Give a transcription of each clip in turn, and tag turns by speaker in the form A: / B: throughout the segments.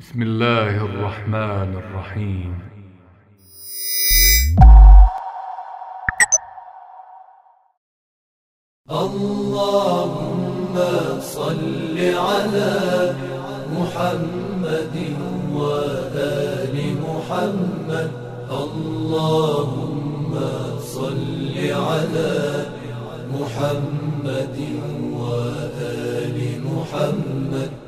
A: بسم الله الرحمن الرحيم اللهم صل على محمد وآل محمد اللهم صل على محمد وآل محمد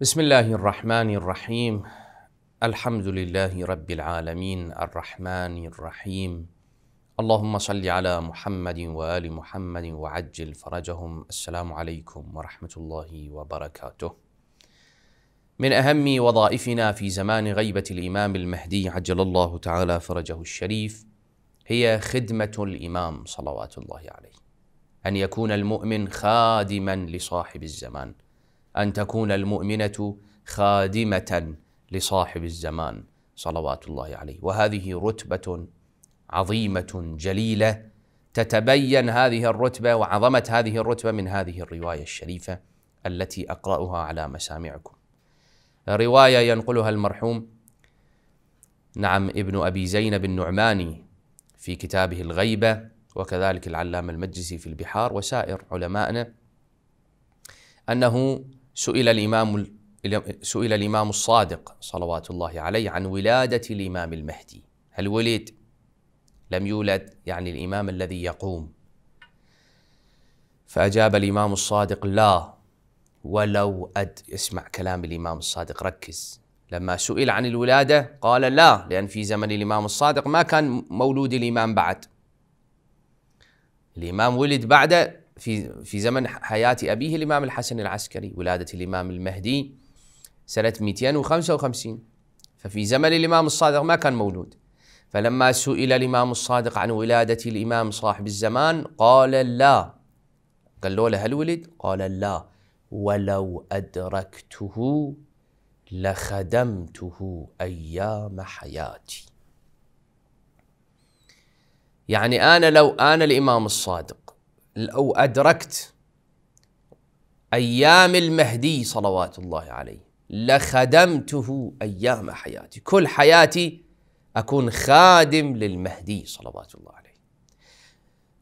A: بسم الله الرحمن الرحيم الحمد لله رب العالمين الرحمن الرحيم اللهم صل على محمد وآل محمد وعجل فرجهم السلام عليكم ورحمة الله وبركاته من أهم وظائفنا في زمان غيبة الإمام المهدي عجل الله تعالى فرجه الشريف هي خدمة الإمام صلوات الله عليه أن يكون المؤمن خادما لصاحب الزمان ان تكون المؤمنه خادمه لصاحب الزمان صلوات الله عليه وهذه رتبه عظيمه جليله تتبين هذه الرتبه وعظمه هذه الرتبه من هذه الروايه الشريفه التي اقراها على مسامعكم روايه ينقلها المرحوم نعم ابن ابي زينب النعماني في كتابه الغيبه وكذلك العلامه المجلسي في البحار وسائر علمائنا انه سئل الإمام سئل الإمام الصادق صلوات الله عليه عن ولادة الإمام المهدي هل ولد؟ لم يولد يعني الإمام الذي يقوم فأجاب الإمام الصادق لا ولو أد اسمع كلام الإمام الصادق ركز لما سئل عن الولادة قال لا لأن في زمن الإمام الصادق ما كان مولود الإمام بعد الإمام ولد بعد في في زمن حياة أبيه الإمام الحسن العسكري ولادة الإمام المهدي سنة 255 ففي زمن الإمام الصادق ما كان مولود فلما سئل الإمام الصادق عن ولادة الإمام صاحب الزمان قال لا قالوا له هل ولد؟ قال لا ولو أدركته لخدمته أيام حياتي يعني أنا لو أنا الإمام الصادق أو أدركت أيام المهدي صلوات الله عليه لخدمته أيام حياتي كل حياتي أكون خادم للمهدي صلوات الله عليه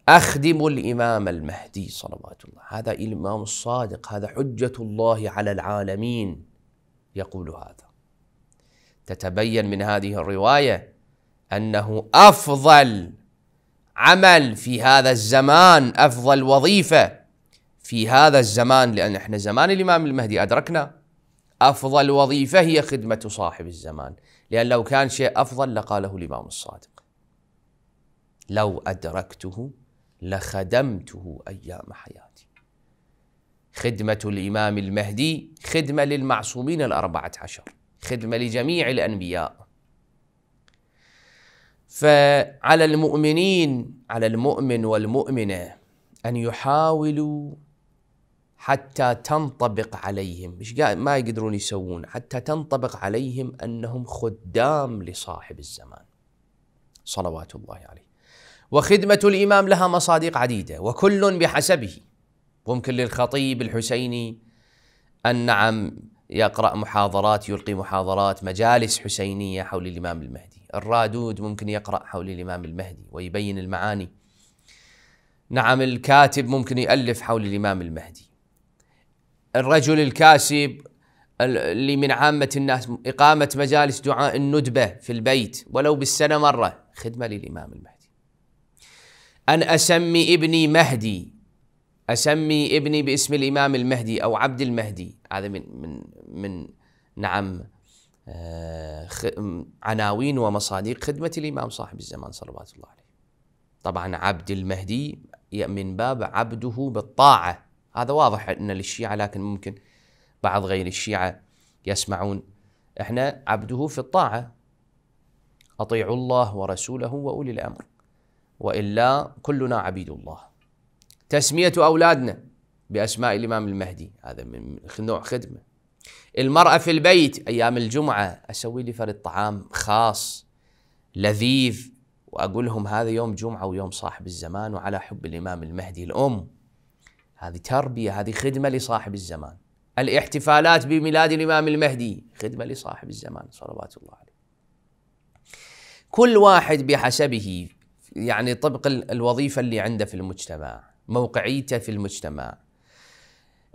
A: أخدم الإمام المهدي صلوات الله هذا الإمام الصادق هذا حجة الله على العالمين يقول هذا تتبين من هذه الرواية أنه أفضل عمل في هذا الزمان أفضل وظيفة في هذا الزمان لأن إحنا زمان الإمام المهدي أدركنا أفضل وظيفة هي خدمة صاحب الزمان لأن لو كان شيء أفضل لقاله الإمام الصادق لو أدركته لخدمته أيام حياتي خدمة الإمام المهدي خدمة للمعصومين الأربعة عشر خدمة لجميع الأنبياء فعلى المؤمنين على المؤمن والمؤمنة أن يحاولوا حتى تنطبق عليهم مش ما يقدرون يسوون حتى تنطبق عليهم أنهم خدام لصاحب الزمان صلوات الله عليه وخدمة الإمام لها مصادق عديدة وكل بحسبه ممكن للخطيب الحسيني أن نعم يقرأ محاضرات يلقي محاضرات مجالس حسينية حول الإمام المهدي الرادود ممكن يقرأ حول الإمام المهدي ويبين المعاني نعم الكاتب ممكن يألف حول الإمام المهدي الرجل الكاسب اللي من عامة الناس إقامة مجالس دعاء الندبة في البيت ولو بالسنة مرة خدمة للإمام المهدي أن أسمي ابني مهدي أسمي ابني باسم الإمام المهدي أو عبد المهدي هذا من من من نعم آه، عناوين ومصادق خدمة الإمام صاحب الزمان صلوات الله عليه طبعا عبد المهدي من باب عبده بالطاعة هذا واضح أن للشيعة لكن ممكن بعض غير الشيعة يسمعون احنا عبده في الطاعة أطيعوا الله ورسوله وأولي الأمر وإلا كلنا عبيد الله تسمية أولادنا بأسماء الإمام المهدي هذا من نوع خدمة المرأة في البيت أيام الجمعة أسوي لي فرد طعام خاص لذيذ وأقول لهم هذا يوم جمعة ويوم صاحب الزمان وعلى حب الإمام المهدي الأم هذه تربية هذه خدمة لصاحب الزمان الاحتفالات بميلاد الإمام المهدي خدمة لصاحب الزمان صلوات الله عليه كل واحد بحسبه يعني طبق الوظيفة اللي عنده في المجتمع موقعيته في المجتمع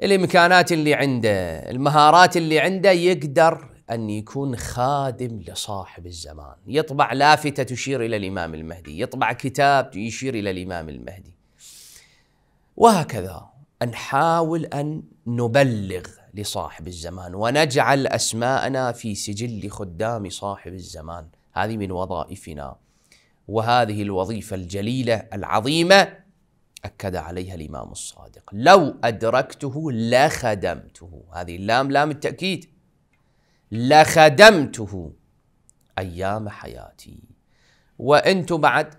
A: الامكانات اللي عنده المهارات اللي عنده يقدر ان يكون خادم لصاحب الزمان يطبع لافته تشير الى الامام المهدي يطبع كتاب يشير الى الامام المهدي وهكذا نحاول ان نبلغ لصاحب الزمان ونجعل اسماءنا في سجل خدام صاحب الزمان هذه من وظائفنا وهذه الوظيفه الجليله العظيمه أكد عليها الإمام الصادق لو أدركته لخدمته هذه اللام لام التأكيد لخدمته أيام حياتي وأنتم بعد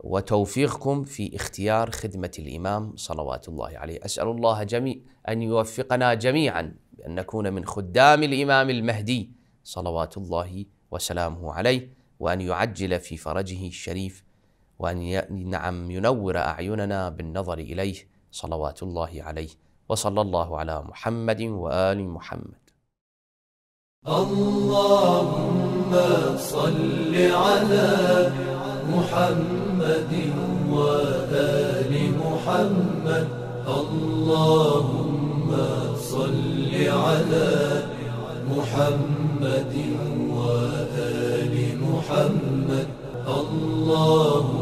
A: وتوفيقكم في اختيار خدمة الإمام صلوات الله عليه أسأل الله جميع أن يوفقنا جميعا بأن نكون من خدام الإمام المهدي صلوات الله وسلامه عليه وأن يعجل في فرجه الشريف وأن نعم ينور أعيننا بالنظر إليه صلوات الله عليه وصلى الله على محمد وآل محمد اللهم صل على محمد وآل محمد اللهم صل على محمد وآل محمد اللهم